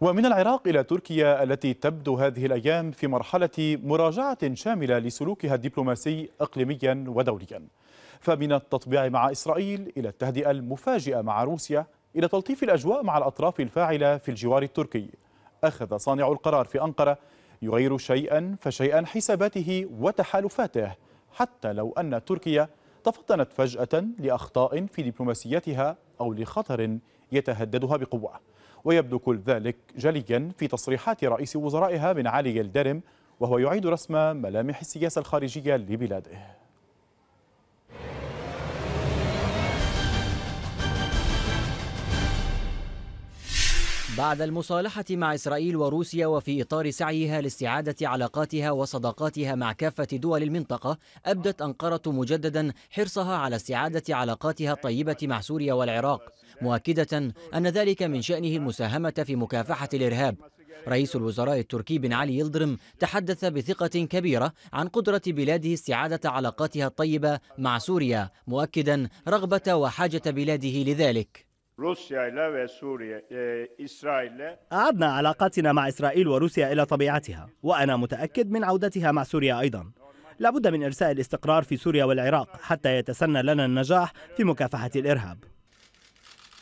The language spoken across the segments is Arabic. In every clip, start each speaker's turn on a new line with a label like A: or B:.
A: ومن العراق إلى تركيا التي تبدو هذه الأيام في مرحلة مراجعة شاملة لسلوكها الدبلوماسي إقليميا ودوليا فمن التطبيع مع إسرائيل إلى التهدئة المفاجئة مع روسيا إلى تلطيف الأجواء مع الأطراف الفاعلة في الجوار التركي أخذ صانع القرار في أنقرة يغير شيئا فشيئا حساباته وتحالفاته حتى لو أن تركيا تفطنت فجأة لأخطاء في دبلوماسيتها أو لخطر يتهددها بقوة ويبدو كل ذلك جليا في تصريحات رئيس وزرائها من علي الدرم وهو يعيد رسم ملامح السياسة الخارجية لبلاده
B: بعد المصالحة مع إسرائيل وروسيا وفي إطار سعيها لاستعادة علاقاتها وصداقاتها مع كافة دول المنطقة أبدت أنقرة مجددا حرصها على استعادة علاقاتها الطيبة مع سوريا والعراق مؤكدة أن ذلك من شأنه المساهمة في مكافحة الإرهاب رئيس الوزراء التركي بن علي يلدرم تحدث بثقة كبيرة عن قدرة بلاده استعادة علاقاتها الطيبة مع سوريا مؤكدا رغبة وحاجة بلاده لذلك
C: روسيا وسوريا إيه، إسرائيل
B: أعدنا علاقاتنا مع إسرائيل وروسيا إلى طبيعتها وأنا متأكد من عودتها مع سوريا أيضا لابد من إرساء الاستقرار في سوريا والعراق حتى يتسنى لنا النجاح في مكافحة الإرهاب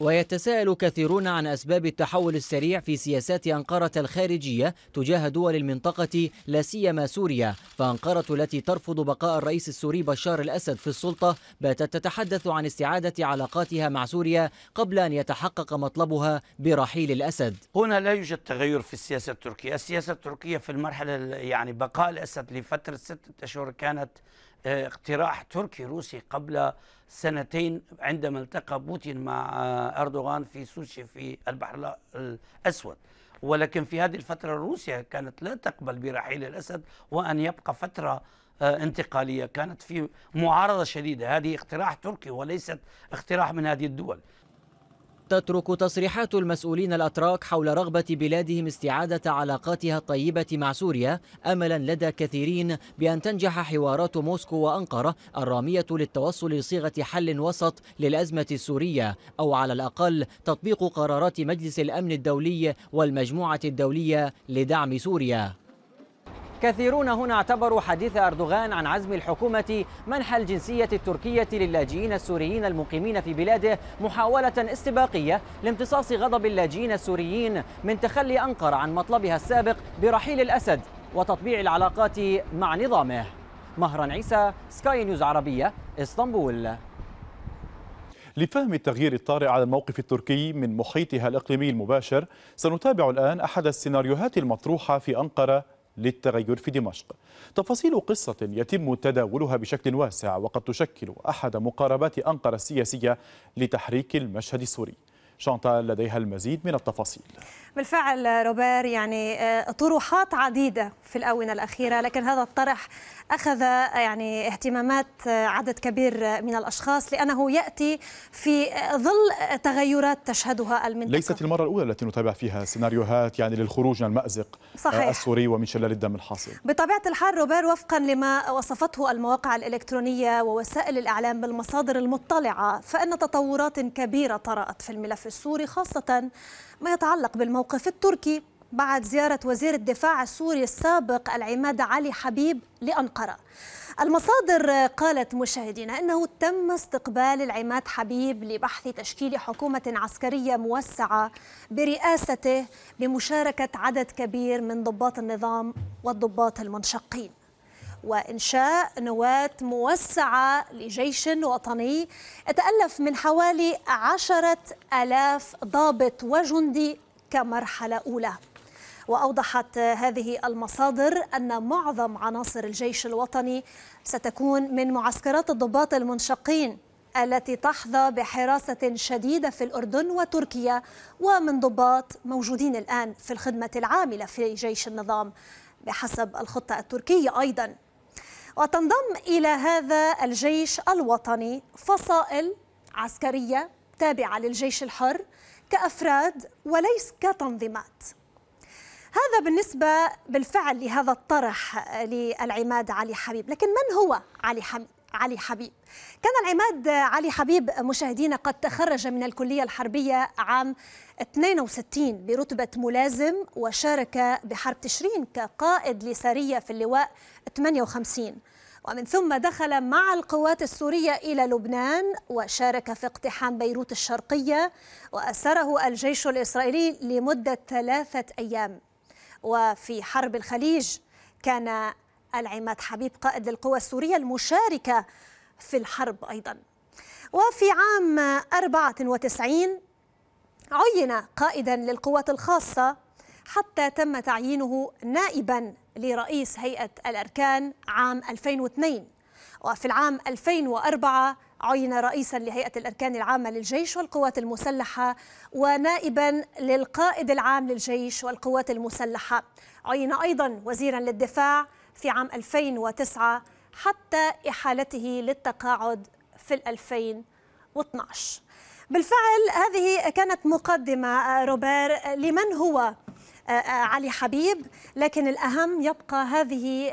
B: ويتساءل كثيرون عن أسباب التحول السريع في سياسات أنقرة الخارجية تجاه دول المنطقة لا سيما سوريا، فأنقرة التي ترفض بقاء الرئيس السوري بشار الأسد في السلطة باتت تتحدث عن استعادة علاقاتها مع سوريا قبل أن يتحقق مطلبها برحيل الأسد.
D: هنا لا يوجد تغير في السياسة التركية، السياسة التركية في المرحلة يعني بقاء الأسد لفترة ستة أشهر كانت اقتراح تركي روسي قبل سنتين عندما التقى بوتين مع أردوغان في سوشي في البحر الأسود ولكن في هذه الفترة روسيا كانت لا تقبل برحيل الأسد وأن يبقى فترة آه، انتقالية كانت في معارضة شديدة هذه اقتراح تركي وليست
B: اقتراح من هذه الدول تترك تصريحات المسؤولين الأتراك حول رغبة بلادهم استعادة علاقاتها الطيبة مع سوريا أملا لدى كثيرين بأن تنجح حوارات موسكو وأنقرة الرامية للتوصل لصيغة حل وسط للأزمة السورية أو على الأقل تطبيق قرارات مجلس الأمن الدولي والمجموعة الدولية لدعم سوريا كثيرون هنا اعتبروا حديث أردوغان عن عزم الحكومة منح الجنسية التركية للاجئين السوريين المقيمين في بلاده محاولة استباقية لامتصاص غضب اللاجئين السوريين من تخلي أنقرة عن مطلبها السابق برحيل الأسد وتطبيع العلاقات مع نظامه مهران عيسى سكاي نيوز عربية اسطنبول
A: لفهم التغيير الطارئ على الموقف التركي من محيطها الإقليمي المباشر سنتابع الآن أحد السيناريوهات المطروحة في أنقرة للتغير في دمشق تفاصيل قصة يتم تداولها بشكل واسع وقد تشكل أحد مقاربات أنقرة السياسية لتحريك المشهد السوري شانتال لديها المزيد من التفاصيل
C: بالفعل روبير يعني آه، طروحات عديدة في الآونة الأخيرة لكن هذا الطرح أخذ يعني اهتمامات آه، عدد كبير آه، من الأشخاص لأنه يأتي في ظل تغيرات تشهدها المنطقة
A: ليست المرة الأولى التي نتابع فيها سيناريوهات يعني للخروج من المأزق صحيح. السوري ومن شلال الدم الحاصل
C: بطبيعة الحال روبير وفقا لما وصفته المواقع الإلكترونية ووسائل الإعلام بالمصادر المطلعة فإن تطورات كبيرة طرأت في الملف السوري خاصة ما يتعلق بالموقف التركي بعد زيارة وزير الدفاع السوري السابق العماد علي حبيب لأنقرة المصادر قالت مشاهدينا أنه تم استقبال العماد حبيب لبحث تشكيل حكومة عسكرية موسعة برئاسته بمشاركة عدد كبير من ضباط النظام والضباط المنشقين وإنشاء نواة موسعة لجيش وطني يتألف من حوالي عشرة ألاف ضابط وجندي كمرحلة أولى وأوضحت هذه المصادر أن معظم عناصر الجيش الوطني ستكون من معسكرات الضباط المنشقين التي تحظى بحراسة شديدة في الأردن وتركيا ومن ضباط موجودين الآن في الخدمة العاملة في جيش النظام بحسب الخطة التركية أيضاً وتنضم إلى هذا الجيش الوطني فصائل عسكرية تابعة للجيش الحر كأفراد وليس كتنظيمات هذا بالنسبة بالفعل لهذا الطرح للعماد علي حبيب لكن من هو علي حبيب؟ علي حبيب كان العماد علي حبيب مشاهدينا قد تخرج من الكلية الحربية عام 62 برتبة ملازم وشارك بحرب تشرين كقائد لسارية في اللواء 58 ومن ثم دخل مع القوات السورية إلى لبنان وشارك في اقتحام بيروت الشرقية وأسره الجيش الإسرائيلي لمدة ثلاثة أيام وفي حرب الخليج كان العماد حبيب قائد للقوى السورية المشاركة في الحرب أيضا وفي عام 94 عين قائدا للقوات الخاصة حتى تم تعيينه نائبا لرئيس هيئة الأركان عام 2002 وفي العام 2004 عين رئيسا لهيئة الأركان العامة للجيش والقوات المسلحة ونائبا للقائد العام للجيش والقوات المسلحة عين أيضا وزيرا للدفاع في عام 2009 حتى إحالته للتقاعد في 2012 بالفعل هذه كانت مقدمة آه، روبير آه، لمن هو آه، علي حبيب لكن الأهم يبقى هذه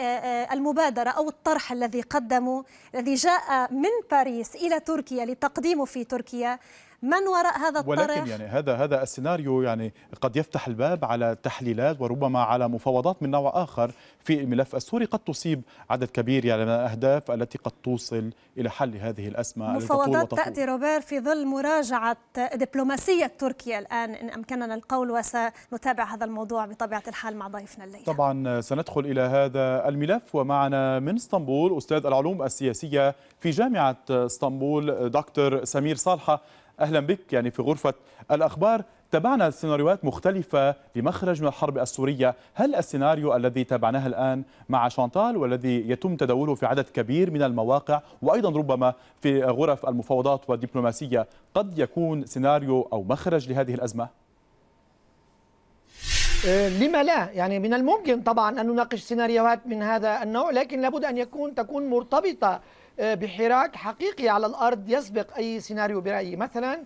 C: المبادرة أو الطرح الذي قدمه الذي جاء من باريس إلى تركيا لتقديمه في تركيا من وراء هذا الطرح ولكن يعني
A: هذا هذا السيناريو يعني قد يفتح الباب على تحليلات وربما على مفاوضات من نوع آخر في الملف السوري قد تصيب عدد كبير يعني من الأهداف التي قد توصل إلى حل هذه الاسماء المفاوضات تأتي
C: روبير في ظل مراجعة دبلوماسية تركيا الآن إن أمكننا القول وسنتابع هذا الموضوع بطبيعة الحال مع ضيفنا الليلة
A: طبعا سندخل إلى هذا الملف ومعنا من اسطنبول أستاذ العلوم السياسية في جامعة اسطنبول دكتور سمير صالحة أهلا بك يعني في غرفة الأخبار تابعنا سيناريوهات مختلفة لمخرج من الحرب السورية هل السيناريو الذي تابعناه الآن مع شانتال والذي يتم تداوله في عدد كبير من المواقع وأيضا ربما في غرف المفاوضات والدبلوماسية قد يكون سيناريو أو مخرج لهذه الأزمة؟
D: آه، لما لا يعني من الممكن طبعا أن نناقش سيناريوهات من هذا النوع لكن لابد أن يكون تكون مرتبطة آه، بحراك حقيقي على الأرض يسبق أي سيناريو برأيي مثلا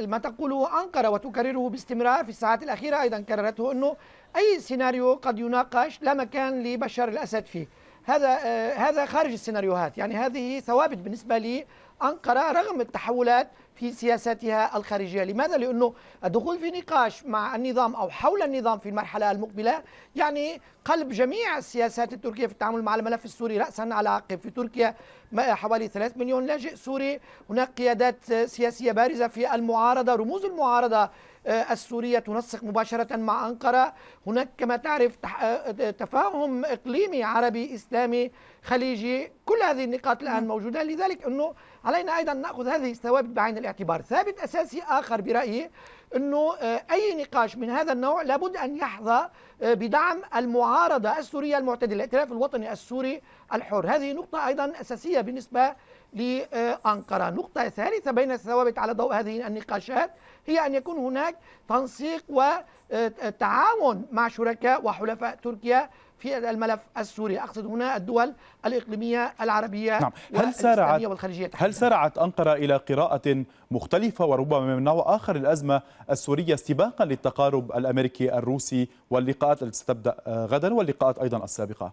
D: ما تقوله أنقرة وتكرره باستمرار في الساعات الأخيرة أيضا كررته أنه أي سيناريو قد يناقش لا مكان لبشار الأسد فيه هذا آه، هذا خارج السيناريوهات يعني هذه ثوابت بالنسبة لي أنقرة رغم التحولات في سياساتها الخارجية لماذا؟ لأنه الدخول في نقاش مع النظام أو حول النظام في المرحلة المقبلة يعني قلب جميع السياسات التركية في التعامل مع الملف السوري رأسا على عقب في تركيا حوالي 3 مليون لاجئ سوري هناك قيادات سياسية بارزة في المعارضة رموز المعارضة آه، السورية تنسق مباشرة مع أنقرة هناك كما تعرف آه، آه، تفاهم إقليمي عربي إسلامي خليجي كل هذه النقاط الآن موجودة لذلك أنه علينا أيضا نأخذ هذه الثوابت بعين الاعتبار ثابت أساسي آخر برأيي أنه أي نقاش من هذا النوع لابد أن يحظى بدعم المعارضة السورية المعتدلة الائتلاف الوطني السوري الحر هذه نقطة أيضا أساسية بالنسبة لأنقرة نقطة ثالثة بين الثوابت على ضوء هذه النقاشات هي أن يكون هناك تنسيق وتعاون مع شركاء وحلفاء تركيا في الملف السوري أقصد هنا الدول الإقليمية العربية نعم. هل سارعت والخليجية تحديد.
A: هل سارعت أنقرة إلى قراءة مختلفة وربما من نوع آخر الأزمة السورية استباقا للتقارب الأمريكي الروسي واللقاءات التي ستبدأ غدا واللقاءات أيضا السابقة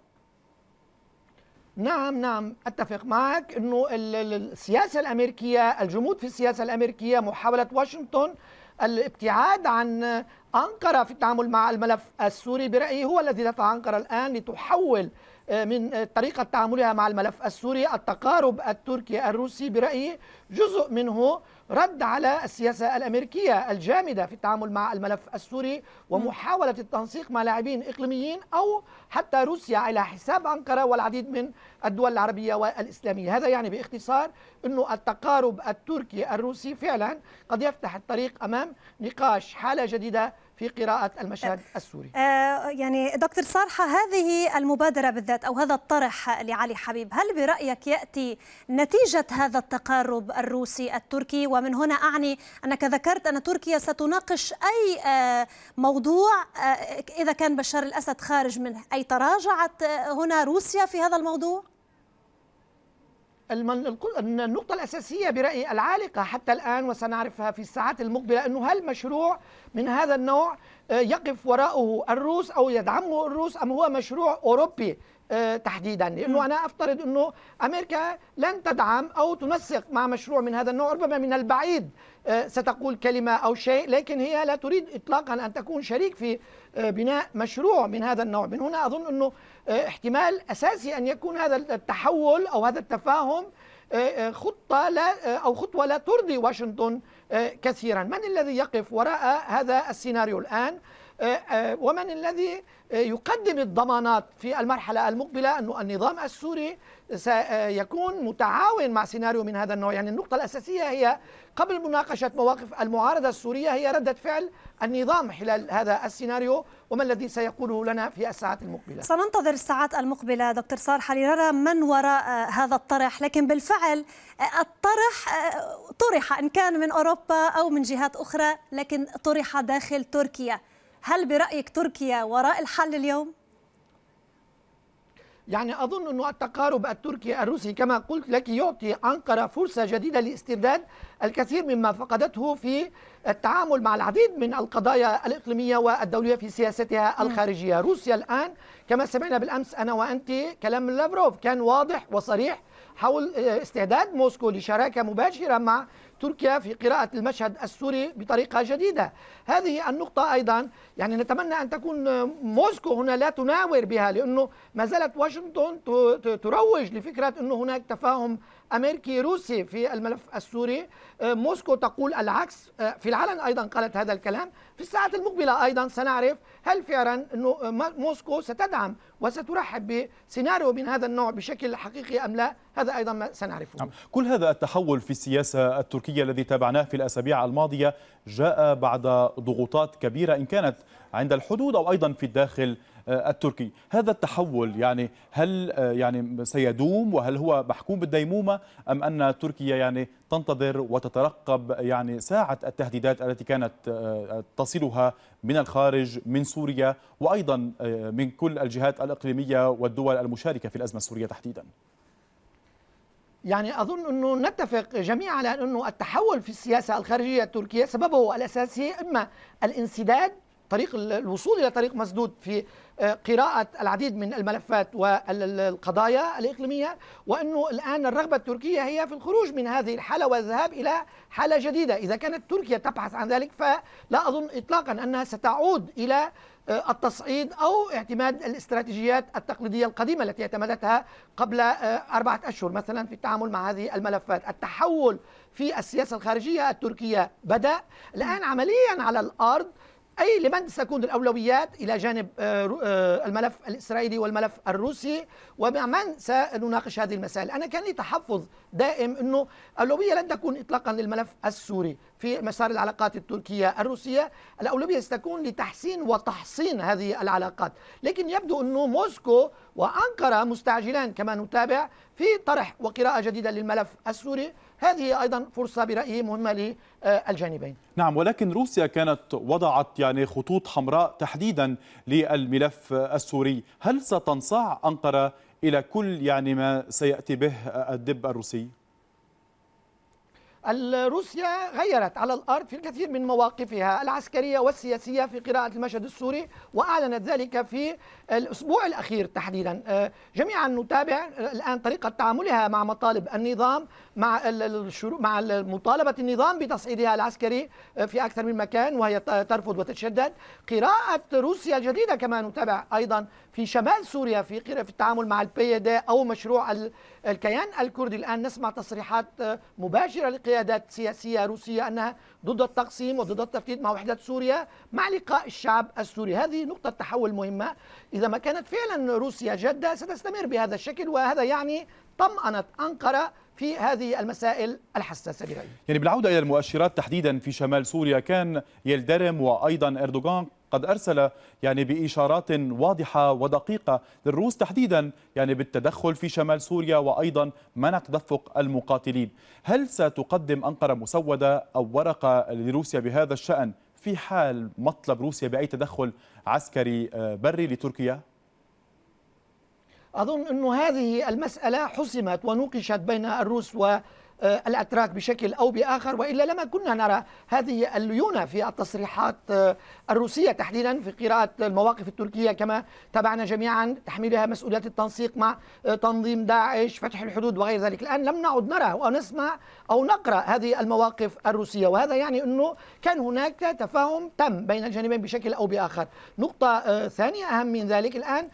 D: نعم نعم أتفق معك أنه السياسة الأمريكية الجمود في السياسة الأمريكية محاولة واشنطن الابتعاد عن أنقرة في التعامل مع الملف السوري برأيي هو الذي دفع أنقرة الآن لتحول آه، من آه، طريقة تعاملها مع الملف السوري التقارب التركي الروسي برأيي جزء منه رد على السياسة الأمريكية الجامدة في التعامل مع الملف السوري ومحاولة التنسيق مع لاعبين إقليميين أو حتى روسيا على حساب أنقرة والعديد من الدول العربية والإسلامية هذا يعني باختصار أنه التقارب التركي الروسي فعلا قد يفتح الطريق أمام نقاش حالة جديدة في قراءة
C: المشهد السوري آه، يعني دكتور صالحة هذه المبادرة بالذات أو هذا الطرح لعلي حبيب هل برأيك يأتي نتيجة هذا التقارب الروسي التركي ومن هنا أعني أنك ذكرت أن تركيا ستناقش أي آه، موضوع آه، إذا كان بشار الأسد خارج منه أي تراجعت هنا روسيا في هذا الموضوع؟ النقطة الأساسية برأيي
D: العالقة حتى الآن وسنعرفها في الساعات المقبلة أنه هل مشروع من هذا النوع آه، يقف وراءه الروس أو يدعمه الروس أم هو مشروع أوروبي آه، تحديدا لانه انا افترض انه امريكا لن تدعم او تنسق مع مشروع من هذا النوع ربما من البعيد آه، ستقول كلمة أو شيء لكن هي لا تريد إطلاقا أن تكون شريك في آه، بناء مشروع من هذا النوع من هنا أظن أنه آه، احتمال أساسي أن يكون هذا التحول أو هذا التفاهم خطة لا أو خطوة لا ترضي واشنطن كثيرا من الذي يقف وراء هذا السيناريو الآن آه، آه، ومن الذي آه، يقدم الضمانات في المرحلة المقبلة أن النظام السوري سيكون متعاون مع سيناريو من هذا النوع يعني النقطة الأساسية هي قبل مناقشة مواقف المعارضة السورية هي ردة فعل النظام خلال هذا
C: السيناريو وما الذي سيقوله لنا في الساعات المقبلة سننتظر الساعات المقبلة دكتور صالح لنرى من وراء هذا الطرح لكن بالفعل الطرح طرح إن كان من أوروبا أو من جهات أخرى لكن طرح داخل تركيا هل برأيك تركيا وراء الحل اليوم؟ يعني
D: أظن أن التقارب التركي الروسي كما قلت لك يعطي أنقرة فرصة جديدة لاسترداد الكثير مما فقدته في التعامل مع العديد من القضايا الإقليمية والدولية في سياستها نعم. الخارجية روسيا الآن كما سمعنا بالأمس أنا وأنت كلام لافروف كان واضح وصريح حول استعداد موسكو لشراكة مباشرة مع تركيا في قراءة المشهد السوري بطريقة جديدة هذه النقطة أيضا يعني نتمنى أن تكون موسكو هنا لا تناور بها لأنه ما زالت واشنطن تروج لفكرة أنه هناك تفاهم أمريكي روسي في الملف السوري آه، موسكو تقول العكس آه، في العلن أيضا قالت هذا الكلام في الساعات المقبلة أيضا سنعرف هل فعلا آه، موسكو ستدعم وسترحب بسيناريو من هذا النوع بشكل حقيقي أم لا هذا أيضا ما سنعرفه
A: نعم. كل هذا التحول في السياسة التركية الذي تابعناه في الأسابيع الماضية جاء بعد ضغوطات كبيرة إن كانت عند الحدود أو أيضا في الداخل آه، التركي هذا التحول يعني هل آه، يعني سيدوم وهل هو محكوم بالديمومة أم أن تركيا يعني تنتظر وتترقب يعني ساعة التهديدات التي كانت آه، تصلها من الخارج من سوريا وأيضا من كل الجهات الإقليمية والدول المشاركة في الأزمة السورية تحديداً
D: يعني اظن انه نتفق جميعا على انه التحول في السياسه الخارجيه التركيه سببه الاساسي اما الانسداد طريق الوصول إلى طريق مسدود في آه، قراءة العديد من الملفات والقضايا الإقليمية وأنه الآن الرغبة التركية هي في الخروج من هذه الحالة والذهاب إلى حالة جديدة إذا كانت تركيا تبحث عن ذلك فلا أظن إطلاقا أنها ستعود إلى آه، التصعيد أو اعتماد الاستراتيجيات التقليدية القديمة التي اعتمدتها قبل آه، أربعة أشهر مثلا في التعامل مع هذه الملفات التحول في السياسة الخارجية التركية بدأ الآن عمليا على الأرض أي لمن ستكون الأولويات إلى جانب آه، آه، الملف الإسرائيلي والملف الروسي ومع من سنناقش هذه المسائل أنا كان لي تحفظ دائم أنه الأولوية لن تكون إطلاقا للملف السوري في مسار العلاقات التركية الروسية الأولوية ستكون لتحسين وتحصين هذه العلاقات لكن يبدو أنه موسكو وأنقرة مستعجلان كما نتابع في طرح وقراءة جديدة للملف السوري هذه أيضا فرصة برأيي مهمة للجانبين
A: نعم ولكن روسيا كانت وضعت يعني خطوط حمراء تحديدا للملف السوري هل ستنصاع أنقرة إلى كل يعني ما سيأتي به الدب الروسي؟
D: روسيا غيرت على الأرض في الكثير من مواقفها العسكرية والسياسية في قراءة المشهد السوري وأعلنت ذلك في الأسبوع الأخير تحديدا آه، جميعا نتابع آه، الآن طريقة تعاملها مع مطالب النظام مع مع مطالبة النظام بتصعيدها العسكري آه، في أكثر من مكان وهي ترفض وتتشدد قراءة روسيا الجديدة كما نتابع أيضا في شمال سوريا في قرى في التعامل مع البي دي أو مشروع الكيان الكردي الآن نسمع تصريحات آه، مباشرة لقيادات سياسية روسية أنها ضد التقسيم وضد التفتيت مع وحدة سوريا مع لقاء الشعب السوري هذه نقطة تحول مهمة إذا ما كانت فعلا روسيا جادة ستستمر بهذا الشكل وهذا يعني طمأنت أنقرة في هذه المسائل الحساسة
A: برايي يعني بالعودة إلى المؤشرات تحديدا في شمال سوريا كان يلدرم وأيضا أردوغان قد أرسل يعني بإشارات واضحة ودقيقة للروس تحديدا يعني بالتدخل في شمال سوريا وأيضا منع تدفق المقاتلين هل ستقدم أنقرة مسودة أو ورقة لروسيا بهذا الشأن في حال مطلب روسيا بأي تدخل عسكري آه، بري لتركيا؟
D: أظن أن هذه المسألة حسمت ونوقشت بين الروس و آه، الأتراك بشكل أو بآخر وإلا لما كنا نرى هذه الليونة في التصريحات آه، الروسية تحديدا في قراءة المواقف التركية كما تابعنا جميعا تحميلها مسؤوليات التنسيق مع آه، تنظيم داعش فتح الحدود وغير ذلك الآن لم نعد نرى أو نسمع أو نقرأ هذه المواقف الروسية وهذا يعني أنه كان هناك تفاهم تم بين الجانبين بشكل أو بآخر نقطة ثانية أهم من ذلك الآن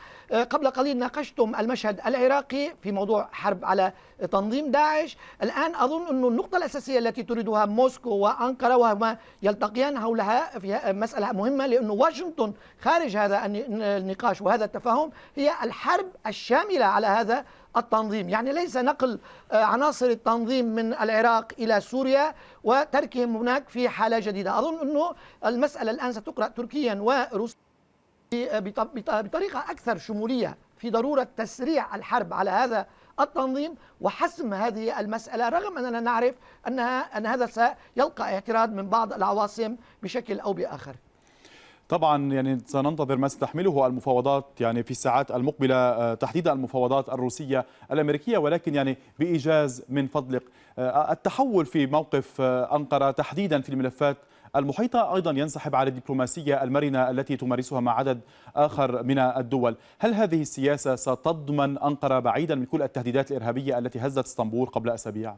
D: قبل قليل ناقشتم المشهد العراقي في موضوع حرب على تنظيم داعش الآن الان أظن أن النقطة الأساسية التي تريدها موسكو وأنقرة وهما يلتقيان حولها في مسألة مهمة لأن واشنطن خارج هذا النقاش وهذا التفاهم هي الحرب الشاملة على هذا التنظيم يعني ليس نقل آه، عناصر التنظيم من العراق إلى سوريا وتركهم هناك في حالة جديدة أظن أنه المسألة الآن ستقرأ تركيا وروسيا بطريقة أكثر شمولية في ضرورة تسريع الحرب على هذا التنظيم وحسم هذه المسألة رغم أننا نعرف أنها أن هذا سيلقى اعتراض من بعض العواصم بشكل أو بآخر
A: طبعا يعني سننتظر ما ستحمله المفاوضات يعني في الساعات المقبله آه، تحديدا المفاوضات الروسيه الامريكيه ولكن يعني بايجاز من فضلك آه، التحول في موقف آه، انقره تحديدا في الملفات المحيطة أيضا ينسحب على الدبلوماسية المرنة التي تمارسها مع عدد آخر من الدول هل هذه السياسة ستضمن أنقرة بعيدا من كل التهديدات الإرهابية التي هزت اسطنبول قبل أسابيع؟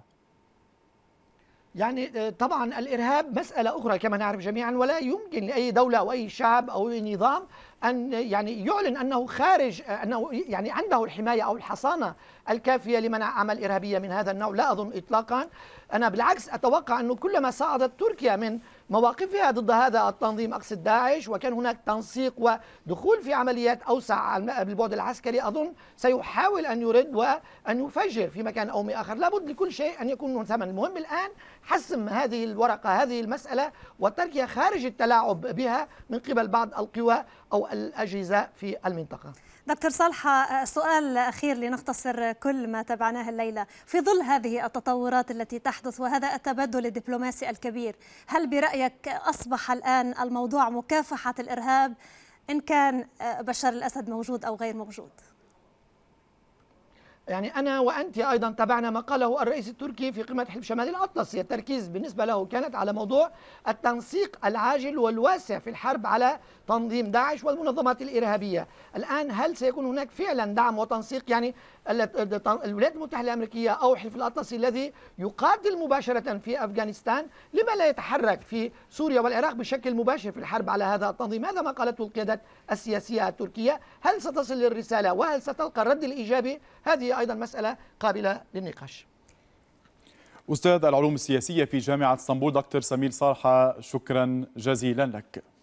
D: يعني آه، طبعا الارهاب مساله اخرى كما نعرف جميعا ولا يمكن لاي دوله او اي شعب او اي نظام ان يعني يعلن انه خارج آه، انه يعني عنده الحمايه او الحصانه الكافيه لمنع اعمال ارهابيه من هذا النوع لا اظن اطلاقا انا بالعكس اتوقع انه كلما صعدت تركيا من مواقفها ضد هذا التنظيم أقصد داعش وكان هناك تنسيق ودخول في عمليات أوسع بالبعد العسكري أظن سيحاول أن يرد وأن يفجر في مكان أو آخر لابد لكل شيء أن يكون ثمن المهم الآن حسم هذه الورقة هذه المسألة وتركها خارج التلاعب بها من قبل بعض القوى أو الأجهزة في المنطقة
C: دكتور صالحة سؤال أخير لنختصر كل ما تابعناه الليلة في ظل هذه التطورات التي تحدث وهذا التبدل الدبلوماسي الكبير هل برأيك برأيك أصبح الآن الموضوع مكافحة الإرهاب إن كان آه، بشار الأسد موجود أو غير موجود؟
D: يعني أنا وأنت أيضا تابعنا ما قاله الرئيس التركي في قمة حلف شمال الأطلسي التركيز بالنسبة له كانت على موضوع التنسيق العاجل والواسع في الحرب على تنظيم داعش والمنظمات الإرهابية الآن هل سيكون هناك فعلا دعم وتنسيق يعني الولايات المتحدة الأمريكية أو حلف الأطلسي الذي يقاتل مباشرة في أفغانستان لما لا يتحرك في سوريا والعراق بشكل مباشر في الحرب على هذا التنظيم هذا ما قالته القيادات السياسية التركية هل ستصل الرسالة وهل ستلقى الرد الإيجابي هذه أيضا مسألة قابلة للنقاش
A: أستاذ العلوم السياسية في جامعة اسطنبول دكتور سمير صالحة شكرا جزيلا لك